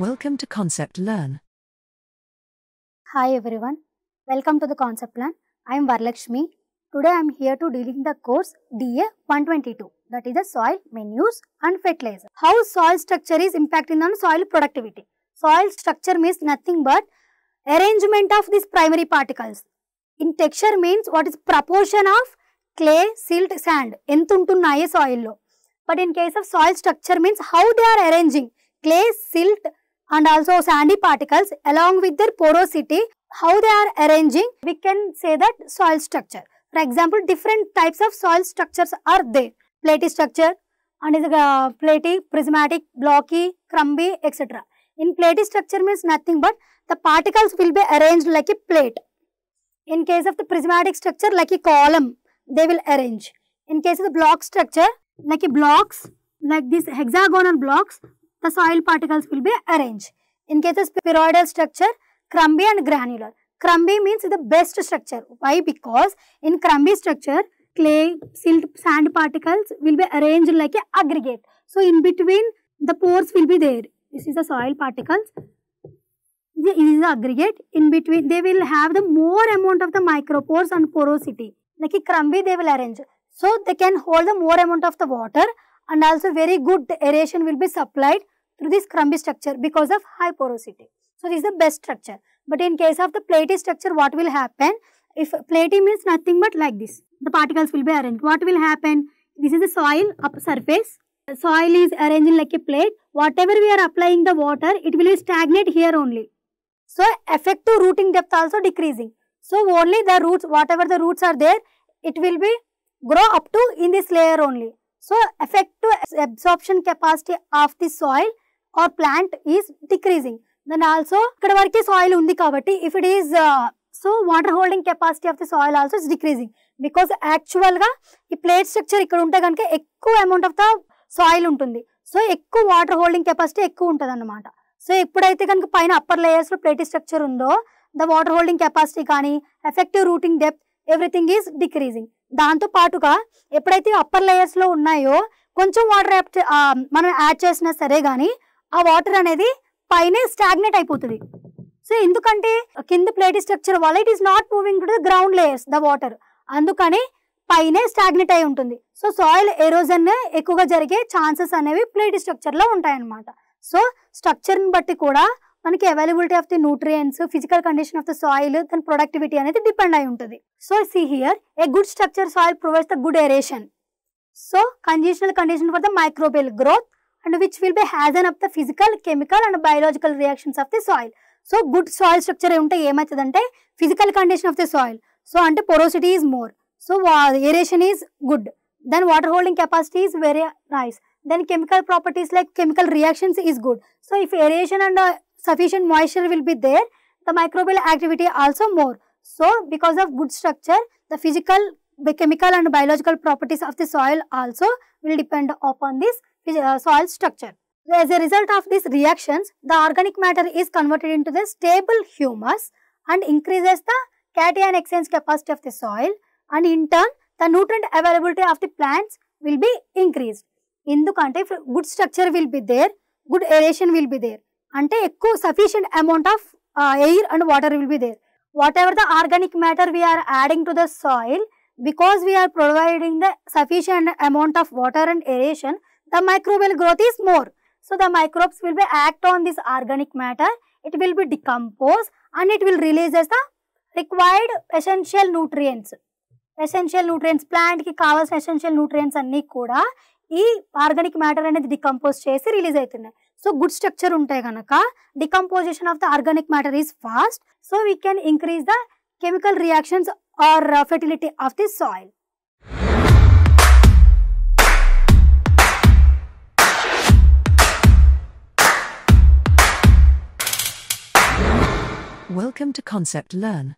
Welcome to Concept Learn. Hi everyone. Welcome to the Concept Learn. I am Varlakshmi. Today I am here to dealing the course DA 122 that is the soil menus and fertilizer. How soil structure is impacting on soil productivity. Soil structure means nothing but arrangement of these primary particles. In texture means what is proportion of clay, silt, sand. ఎంతుంటున్నాయి soil But in case of soil structure means how they are arranging clay, silt, and also sandy particles along with their porosity, how they are arranging, we can say that soil structure. For example, different types of soil structures are there. Platy structure and is uh, platy, prismatic, blocky, crumbly, etc. In platy structure means nothing but the particles will be arranged like a plate. In case of the prismatic structure, like a column, they will arrange. In case of the block structure, like a blocks, like these hexagonal blocks, the soil particles will be arranged. In case of spheroidal structure, crumbly and granular. Crumbly means the best structure. Why? Because in crumbly structure, clay, silt, sand particles will be arranged like a aggregate. So, in between the pores will be there. This is the soil particles. This is the aggregate. In between, they will have the more amount of the micropores and porosity. Like a crumbly, they will arrange. So, they can hold the more amount of the water and also very good aeration will be supplied through this crumbly structure because of high porosity. So, this is the best structure. But in case of the platy structure, what will happen? If platy means nothing but like this, the particles will be arranged. What will happen? This is the soil up surface. The soil is arranged like a plate. Whatever we are applying the water, it will stagnate here only. So, effective rooting depth also decreasing. So, only the roots, whatever the roots are there, it will be grow up to in this layer only. So, effective absorption capacity of the soil or plant is decreasing then also ఇక్కడ వరకు soil ఉంది కాబట్టి if it is so water holding capacity of the soil also is decreasing because యాక్చువల్గా ఈ plate structure ఇక్కడ ఉంటే కనుక ఎక్కువ అమౌంట్ ఆఫ్ ద సాయిల్ ఉంటుంది సో ఎక్కువ వాటర్ హోల్డింగ్ కెపాసిటీ ఎక్కువ ఉంటుంది అనమాట సో ఎప్పుడైతే కనుక పైన అప్పర్ లేయర్స్లో ప్లేట్ స్ట్రక్చర్ ఉందో ద వాటర్ హోల్డింగ్ కెపాసిటీ కానీ effective rooting depth everything is decreasing దాంతో పాటుగా ఎప్పుడైతే అప్పర్ లేయర్స్లో ఉన్నాయో కొంచెం వాటర్ uh, మనం యాడ్ చేసినా సరే కానీ ఆ వాటర్ అనేది పైనే స్టాగ్నెట్ అయిపోతుంది సో ఎందుకంటే కింద ప్లేట్ స్ట్రక్చర్ వల్ల it is not moving to the ground layers the water అందుకని పైనే స్టాగ్నెట్ అయి ఉంటుంది సో సాయిల్ ఎరోజన్ ఎక్కువగా జరిగే ఛాన్సెస్ అనేవి ప్లేట్ స్ట్రక్చర్లో ఉంటాయన్నమాట సో స్ట్రక్చర్ని బట్టి కూడా మనకి availability of the nutrients physical condition of the soil దాని ప్రొడక్టివిటీ అనేది డిపెండ్ అయి ఉంటుంది so see here a good structure soil provides the good aeration so conditional condition for the microbial growth and which will be hasten up the physical, chemical and biological reactions of the soil. So good soil structure ఉంటే ఏమవుతుందంటే physical condition of the soil so అంటే porosity is more so aeration is good then water holding capacity is very rise then chemical properties like chemical reactions is good so if aeration and sufficient moisture will be there the microbial activity also more so because of good structure the physical chemical and biological properties of the soil also will depend upon this Uh, soil structure. As a result of these reactions, the organic matter is converted into the stable humus and increases the cation exchange capacity of the soil and in turn the nutrient availability of the plants will be increased. In the context, good structure will be there, good aeration will be there and a sufficient amount of uh, air and water will be there. Whatever the organic matter we are adding to the soil, because we are providing the sufficient amount of water and aeration, the microbial growth is more. So, the microbes will be act on this organic matter, it will be decomposed and it will releases the required essential nutrients. Essential nutrients ప్లాంట్కి కావాల్సిన essential nutrients అన్నీ కూడా ఈ organic matter అనేది decompose చేసి release అవుతున్నాయి so good structure ఉంటాయి కనుక decomposition of the organic matter is fast so we can increase the chemical reactions or fertility of the soil Welcome to Concept Learn.